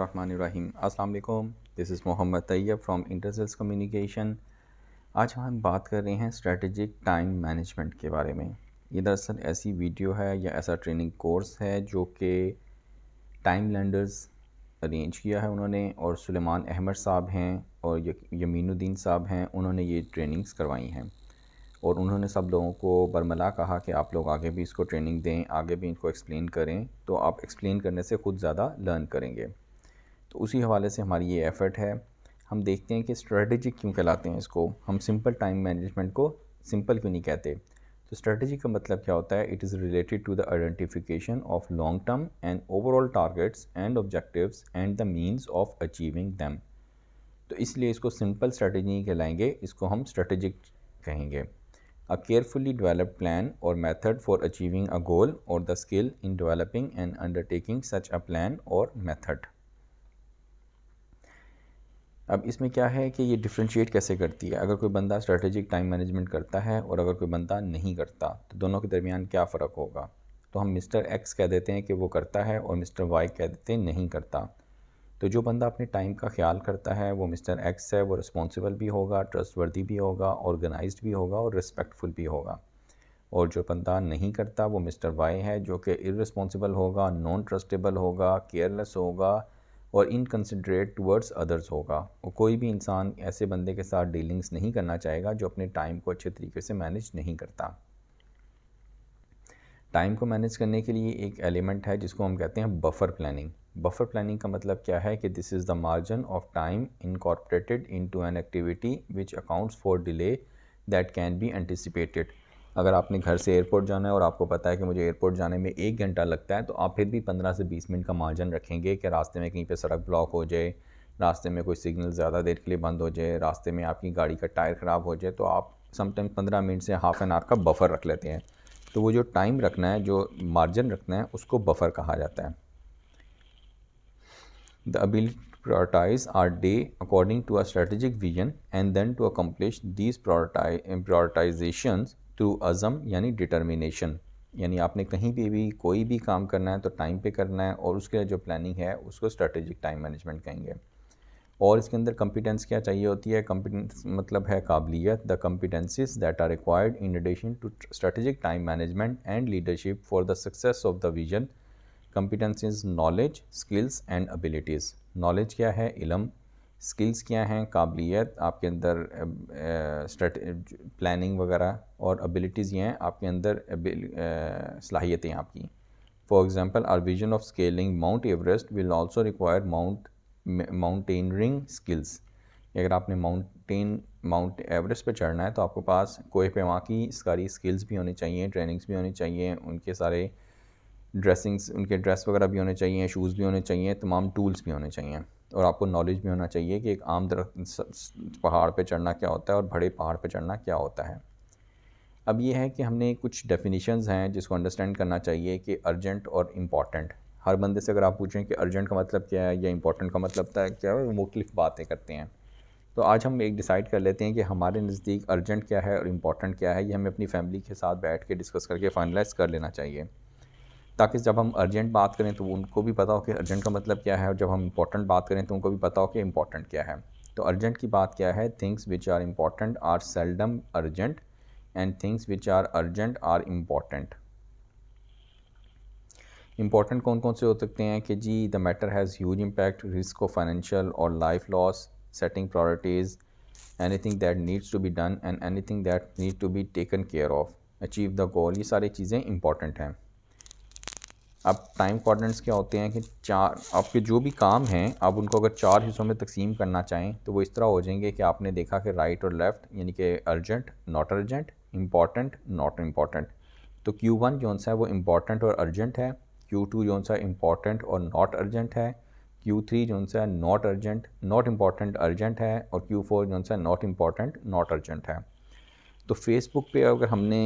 रहीम अस्सलाम वालेकुम this is Mohammad Tayyab from intersales communication आज हम बात कर रहे हैं स्ट्रेटजिक टाइम मैनेजमेंट के बारे में ये दरअसल ऐसी वीडियो है या ऐसा ट्रेनिंग कोर्स है जो कि टाइम लैंडर्स अरेंज किया है उन्होंने और सुलेमान अहमद साहब हैं और यमीनुद्दीन साहब हैं उन्होंने ये ट्रेनिंग्स करवाई हैं और उन्होंने सब लोगों को बरमला कहा कि आप लोग आगे भी इसको ट्रेनिंग दें आगे भी इनको एक्सप्लेन करें तो आप एक्सप्लेन करने से खुद ज़्यादा लर्न करेंगे तो उसी हवाले से हमारी ये एफ़र्ट है हम देखते हैं कि स्ट्रेटजी क्यों कहलाते हैं इसको हम सिंपल टाइम मैनेजमेंट को सिंपल क्यों नहीं कहते तो स्ट्रेटजी का मतलब क्या होता है it is related to the identification of long term and overall targets and objectives and the means of achieving them तो इसलिए इसको सिंपल स्ट्रेटजी नहीं कहलाएंगे इसको हम स्ट्रेटजिक कहेंगे a carefully developed plan or method for achieving a goal or the skill in developing and undertaking such a plan or method अब इसमें क्या है कि ये डिफ्रेंशिएट कैसे करती है अगर कोई बंदा स्ट्रेटेजिक टाइम मैनेजमेंट करता है और अगर कोई बंदा नहीं करता तो दोनों के दरमियान क्या फ़र्क होगा तो हम मिस्टर एक्स कह देते हैं कि वो करता है और मिस्टर वाई कह देते हैं नहीं करता तो जो बंदा अपने टाइम का ख्याल करता है वो मिस्टर एक्स है वो रिस्पॉन्सिबल भी होगा ट्रस्टवर्दी भी होगा ऑर्गेनाइज भी होगा और रिस्पेक्टफुल भी होगा और जो बंदा नहीं करता वो मिस्टर वाई है जो कि इरिस्पॉन्सिबल होगा नॉन ट्रस्टेबल होगा केयरलेस होगा और इनकन्सिड्रेट टूवर्ड्स अदर्स होगा और कोई भी इंसान ऐसे बंदे के साथ डीलिंग्स नहीं करना चाहेगा जो अपने टाइम को अच्छे तरीके से मैनेज नहीं करता टाइम को मैनेज करने के लिए एक एलिमेंट है जिसको हम कहते हैं बफर प्लानिंग बफर प्लानिंग का मतलब क्या है कि this is the margin of time incorporated to an activity which accounts for delay that can be anticipated अगर आपने घर से एयरपोर्ट जाना है और आपको पता है कि मुझे एयरपोर्ट जाने में एक घंटा लगता है तो आप फिर भी पंद्रह से बीस मिनट का मार्जन रखेंगे कि रास्ते में कहीं पर सड़क ब्लॉक हो जाए रास्ते में कोई सिग्नल ज़्यादा देर के लिए बंद हो जाए रास्ते में आपकी गाड़ी का टायर ख़राब हो जाए तो आप समटाइम पंद्रह मिनट से हाफ़ एन आवर का बफ़र रख लेते हैं तो वो जो टाइम रखना है जो मार्जिन रखना है उसको बफ़र कहा जाता है the ability prioritize our day according to a vision and then to accomplish these these prioritizations to अज़म यानी डिटर्मिनेशन यानी आपने कहीं पे भी कोई भी काम करना है तो टाइम पे करना है और उसके लिए जो प्लानिंग है उसको स्ट्रेटेजिक टाइम मैनेजमेंट कहेंगे और इसके अंदर कम्पिटेंस क्या चाहिए होती है कम्पिटेंस मतलब है काबिलियत the competencies that are required in addition to strategic time management and leadership for the success of the vision competencies knowledge skills and abilities knowledge क्या है इलम स्किल्स क्या हैं काबिलियत आपके अंदर प्लानिंग वगैरह और एबिलिटीज़ ये हैं आपके अंदर सलाहियतें आपकी for example our vision of scaling mount Everest will also require mount mountaineering skills अगर आपने माउंटेन माउंट एवरेस्ट पे चढ़ना है तो आपके पास कोई पैमा की सारी स्किल्स भी होनी चाहिए ट्रेनिंग्स भी होनी चाहिए उनके सारे ड्रेसिंग्स उनके ड्रेस वगैरह भी होने चाहिए शूज़ भी होने चाहिए तमाम टूल्स भी होने चाहिए और आपको नॉलेज भी होना चाहिए कि एक आम दर पहाड़ पे चढ़ना क्या होता है और बड़े पहाड़ पे चढ़ना क्या होता है अब ये है कि हमने कुछ डेफिनेशंस हैं जिसको अंडरस्टैंड करना चाहिए कि अर्जेंट और इम्पॉर्टेंट हर बंदे से अगर आप पूछें कि अर्जेंट का मतलब क्या है या इम्पॉर्टेंट का मतलब क्या है वो मुख्तलिफ बातें करते हैं तो आज हम एक डिसाइड कर लेते हैं कि हमारे नज़दीक अर्जेंट क्या है और इम्पॉर्टेंट क्या है ये हमें अपनी फैमिली के साथ बैठ के डिस्कस करके फाइनलाइज कर लेना चाहिए ताकि जब हम अर्जेंट बात करें तो उनको भी पता हो कि अर्जेंट का मतलब क्या है और जब हम इंपॉर्टेंट बात करें तो उनको भी पता हो कि इंपॉर्टेंट क्या है तो अर्जेंट की बात क्या है things which are important are seldom urgent and things which are urgent are important important कौन कौन से हो सकते हैं कि जी the matter has huge impact risk of financial or life loss setting priorities thing that needs to be done and any thing that need to be taken care of achieve the goal ये सारी चीज़ें important हैं अब time कॉर्डेंट्स क्या होते हैं कि चार आपके जो भी काम हैं आप उनको अगर चार हिस्सों में तकसीम करना चाहें तो वो इस तरह हो जाएंगे कि आपने देखा कि राइट और लेफ़्ट यानी कि urgent not urgent important not important तो क्यू वन जो सा है वो इम्पॉर्टेंट और अर्जेंट है क्यू टू जो सा इम्पॉर्टेंट और नॉट अर्जेंट है क्यू थ्री जो सा not urgent not important urgent है और क्यू फोर जो सा नॉट इम्पॉर्टेंट नॉट अर्जेंट है तो फेसबुक पे अगर हमने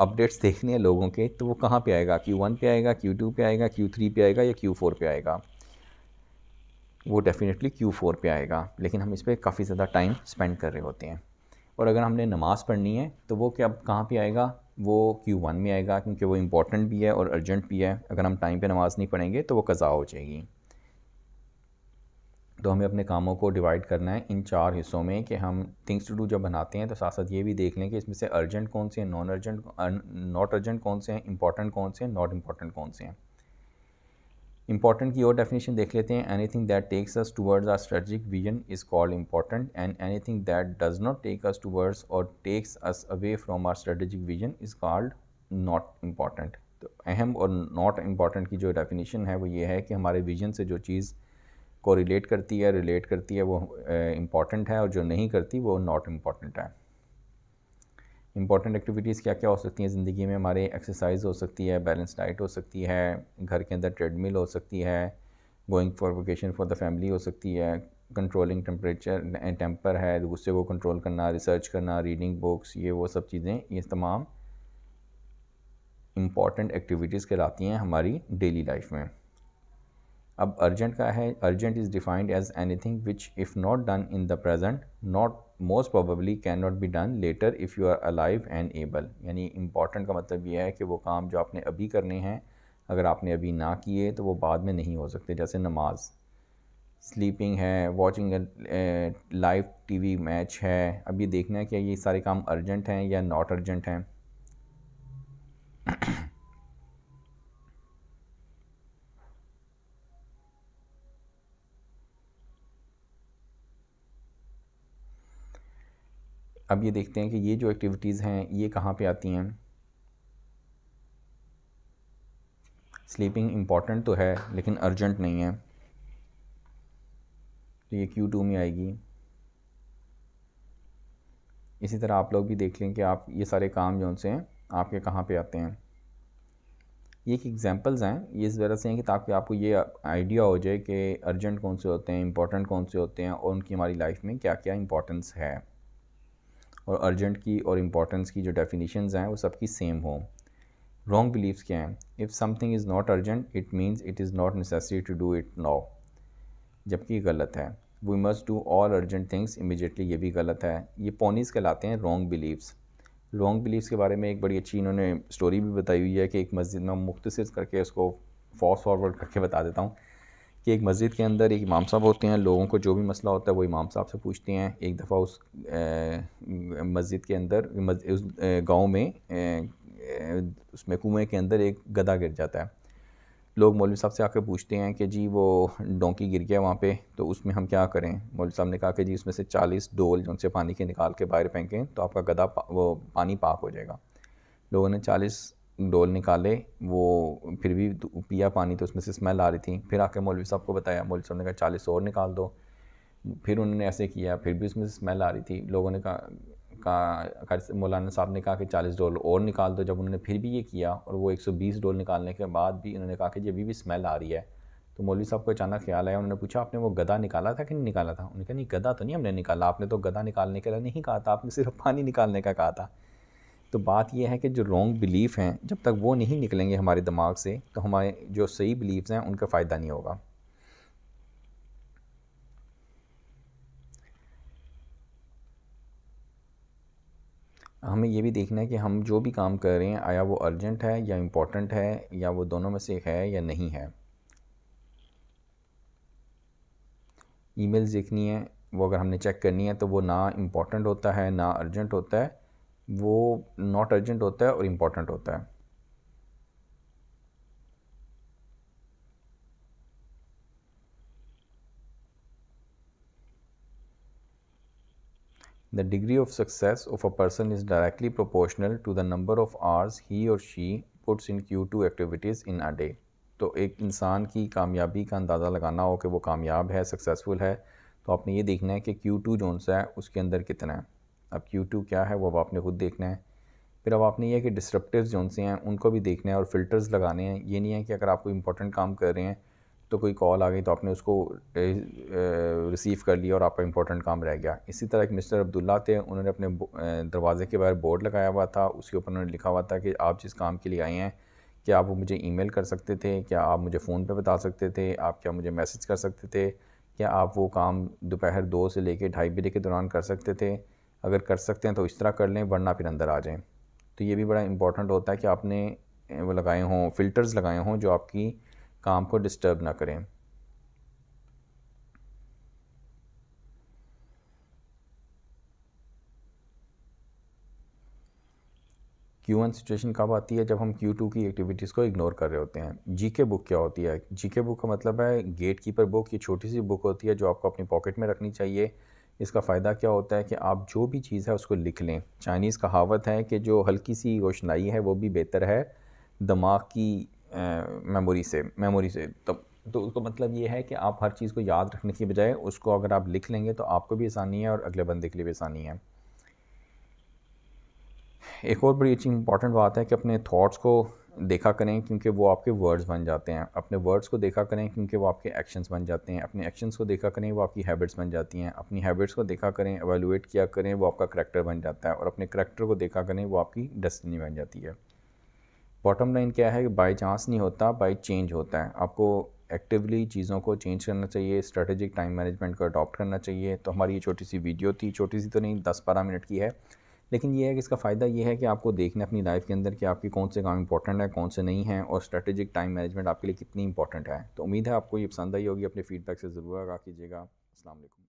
अपडेट्स देखने हैं लोगों के तो वो कहाँ पे आएगा क्यू वन पे आएगा क्यू टू पे आएगा क्यू थ्री पे आएगा या क्यू फोर पे आएगा वो डेफ़िनेटली क्यू फोर पर आएगा लेकिन हम इस पर काफ़ी ज़्यादा टाइम स्पेंड कर रहे होते हैं और अगर हमने नमाज़ पढ़नी है तो वो क्या कहाँ पर आएगा वो क्यू वन में आएगा क्योंकि वो इम्पोर्टेंट भी है और अर्जेंट भी है अगर हम टाइम पर नमाज़ नहीं पढ़ेंगे तो वो कज़ा हो जाएगी तो हमें अपने कामों को डिवाइड करना है इन चार हिस्सों में कि हम थिंग्स टू डू जब बनाते हैं तो साथ साथ ये भी देख लें कि इसमें से अर्जेंट कौन से हैं नॉन अर्जेंट नॉट अर्जेंट कौन से हैं इंपॉर्टेंट कौन से हैं नॉट इंपॉर्टेंट कौन से हैं इंपॉर्टेंट की और डेफिनेशन देख लेते हैं any thing that takes us towards our strategic vision is called important and any thing that does not take us towards or takes us away from our strategic vision is called not important तो अहम और not important की जो definition है वो ये है कि हमारे विजन से जो चीज़ को रिलेट करती है रिलेट करती है वो इम्पॉर्टेंट है और जो नहीं करती वो नॉट इम्पॉर्टेंट है इंपॉर्टेंट एक्टिविटीज़ क्या क्या हो सकती हैं ज़िंदगी में हमारे एक्सरसाइज हो सकती है बैलेंस डाइट हो सकती है घर के अंदर ट्रेडमिल हो सकती है going for vacation for the family हो सकती है कंट्रोलिंग टेम्परेचर एंड टेम्पर है गुस्से को कंट्रोल करना रिसर्च करना रीडिंग बुक्स ये वो सब चीज़ें ये तमाम इम्पॉर्टेंट एक्टिविटीज़ कहलाती हैं हमारी डेली लाइफ में अब अर्जेंट का है urgent is defined as anything which if not done in the present not most probably can not be done later if you are alive and able यानी important का मतलब यह है कि वो काम जो आपने अभी करने हैं अगर आपने अभी ना किए तो वो बाद में नहीं हो सकते जैसे नमाज स्लीपिंग है watching live T V match है अब ये देखना है कि ये सारे काम अर्जेंट हैं या नॉट अर्जेंट हैं अब ये देखते हैं कि ये जो एक्टिविटीज़ हैं ये कहाँ पे आती हैं स्लीपिंग इम्पॉर्टेंट तो है लेकिन अर्जेंट नहीं है तो ये क्यू टू में आएगी इसी तरह आप लोग भी देख लें कि आप ये सारे काम जो उनसे हैं आपके कहाँ पे आते हैं ये एक एग्ज़ाम्पल्स हैं ये इस वजह से हैं कि ताकि आपको ये आइडिया हो जाए कि अर्जेंट कौन से होते हैं इम्पॉर्टेंट कौन से होते हैं और उनकी हमारी लाइफ में क्या क्या इंपॉर्टेंस है और अर्जेंट की और इम्पॉर्टेंस की जो डेफिनेशन हैं वो सबकी सेम हों रॉन्ग बिलीव्स क्या हैं if something is not urgent it means it is not necessary to do it now जबकि गलत है we must do all urgent things immediately ये भी गलत है ये पोनीज कहलाते हैं रॉन्ग बिलीव्स रॉन्ग बिलीव्स के बारे में एक बड़ी अच्छी इन्होंने स्टोरी भी बताई हुई है कि एक मस्जिद में मुख्तसर करके उसको फॉस्ट फॉरवर्ड करके बता देता हूँ कि एक मस्जिद के अंदर एक इमाम साहब होते हैं लोगों को जो भी मसला होता है वो इमाम साहब से पूछते हैं एक दफ़ा उस मस्जिद के अंदर उस गांव में उसमें कुएँ के अंदर एक गदा गिर जाता है लोग मौलवी साहब से आकर पूछते हैं कि जी वो डोंकी गिर गया वहाँ पे तो उसमें हम क्या करें मौलवी साहब ने कहा कि जी उसमें से 40 डोल जो उनसे पानी के निकाल के बाहर फेंकें तो आपका गदा पा, वो पानी पाक हो जाएगा लोगों ने डोल निकाले वो फिर भी पिया पानी तो उसमें से स्मेल आ रही थी फिर आके मौलवी साहब को बताया मौलवी साहब ने कहा चालीस और निकाल दो फिर उन्होंने ऐसे किया फिर भी उसमें से स्मेल आ रही थी लोगों ने कहा कहा मौलाना साहब ने कहा कि चालीस डोल और निकाल दो जब उन्होंने फिर भी ये किया और वो एक सौ बीस डोल निकालने के बाद भी उन्होंने कहा कि जी अभी भी स्मेल आ रही है तो मौलवी साहब को अचानक ख्याल आया उन्होंने पूछा आपने वो गदा निकाला था कि नहीं निकाला था उन्होंने कहा नहीं गदा तो नहीं हमने निकाला आपने तो गदा निकालने के लिए नहीं कहा था आपने सिर्फ पानी निकालने का कहा था तो बात यह है कि जो रॉन्ग बिलीफ़ हैं जब तक वो नहीं निकलेंगे हमारे दिमाग से तो हमारे जो सही बिलीव्स हैं उनका फ़ायदा नहीं होगा हमें ये भी देखना है कि हम जो भी काम कर रहे हैं आया वो अर्जेंट है या इम्पोर्टेंट है या वो दोनों में से एक है या नहीं है ईमेल देखनी है वो अगर हमने चेक करनी है तो वो ना इम्पोर्टेंट होता है ना अर्जेंट होता है वो नॉट अर्जेंट होता है और इम्पॉर्टेंट होता है The degree of success of a person is directly proportional to the number of hours he or she puts in Q2 activities in a day. तो एक इंसान की कामयाबी का अंदाज़ा लगाना हो कि वो कामयाब है सक्सेसफुल है तो आपने ये देखना है कि Q2 टू जो है उसके अंदर कितना है अब Q2 क्या है वो अब आपने खुद देखना है फिर अब आपने ये कि डिस्ट्रप्टिव जोन से हैं उनको भी देखना है और फिल्टर्स लगाने हैं ये नहीं है कि अगर आप कोई इंपॉर्टेंट काम कर रहे हैं तो कोई कॉल आ गई तो आपने उसको रिसीव कर लिया और आपका इंपॉर्टेंट काम रह गया इसी तरह एक मिस्टर अब्दुल्ला थे उन्होंने अपने दरवाज़े के बाहर बोर्ड लगाया हुआ था उसके ऊपर उन्होंने लिखा हुआ था कि आप जिस काम के लिए आए हैं क्या आप वो मुझे ईमेल कर सकते थे क्या आप मुझे फ़ोन पे बता सकते थे आप क्या मुझे मैसेज कर सकते थे क्या आप वो काम दोपहर दो से लेकर ढाई बजे के दौरान कर सकते थे अगर कर सकते हैं तो इस तरह कर लें वरना फिर अंदर आ जाएँ तो ये भी बड़ा इंपॉर्टेंट होता है कि आपने वो लगाए हों फ़िल्टर्स लगाए हों जो आपकी काम को डिस्टर्ब ना करें क्यू वन सिचुएशन कब आती है जब हम क्यू टू की एक्टिविटीज़ को इग्नोर कर रहे होते हैं जी के बुक क्या होती है जी के बुक का मतलब है गेट कीपर बुक ये छोटी सी बुक होती है जो आपको अपनी पॉकेट में रखनी चाहिए इसका फ़ायदा क्या होता है कि आप जो भी चीज़ है उसको लिख लें चाइनीज़ कहावत है कि जो हल्की सी रोशनाई है वो भी बेहतर है दिमाग की मेमोरी से मेमोरी से तब तो उसका मतलब ये है कि आप हर चीज़ को याद रखने की बजाय उसको अगर आप लिख लेंगे तो आपको भी आसानी है और अगले बंदे के लिए भी आसानी है एक और बड़ी अच्छी इंपॉर्टेंट बात है कि अपने थाट्स को देखा करें क्योंकि वो आपके वर्ड्स बन जाते हैं अपने वर्ड्स को देखा करें क्योंकि वो आपके एक्शंस बन जाते हैं अपने एक्शंस को देखा करें वो आपकी हैबिट्स बन जाती हैं अपनी हैबिट्स को देखा करें एवेलुएट किया करें वो आपका करैक्टर बन जाता है और अपने करैक्टर को देखा करें वो आपकी डेस्टिनी बन जाती है बॉटम लाइन क्या है कि बाई चांस नहीं होता बाई चेंज होता है आपको एक्टिवली चीज़ों को चेंज करना चाहिए स्ट्रेटेजिक टाइम मैनेजमेंट को अडॉप्ट करना चाहिए तो हमारी ये छोटी सी वीडियो थी छोटी सी तो नहीं दस बारह मिनट की है लेकिन ये है कि इसका फ़ायदा ये है कि आपको देखना अपनी लाइफ के अंदर कि आपके कौन से काम इंपॉर्टेंट है कौन से नहीं हैं और स्ट्रेटेजिक टाइम मैनेजमेंट आपके लिए कितनी इंपॉर्टेंट है तो उम्मीद है आपको ये पसंद आई होगी अपने फीडबैक से ज़रूर आगा कीजिएगा असल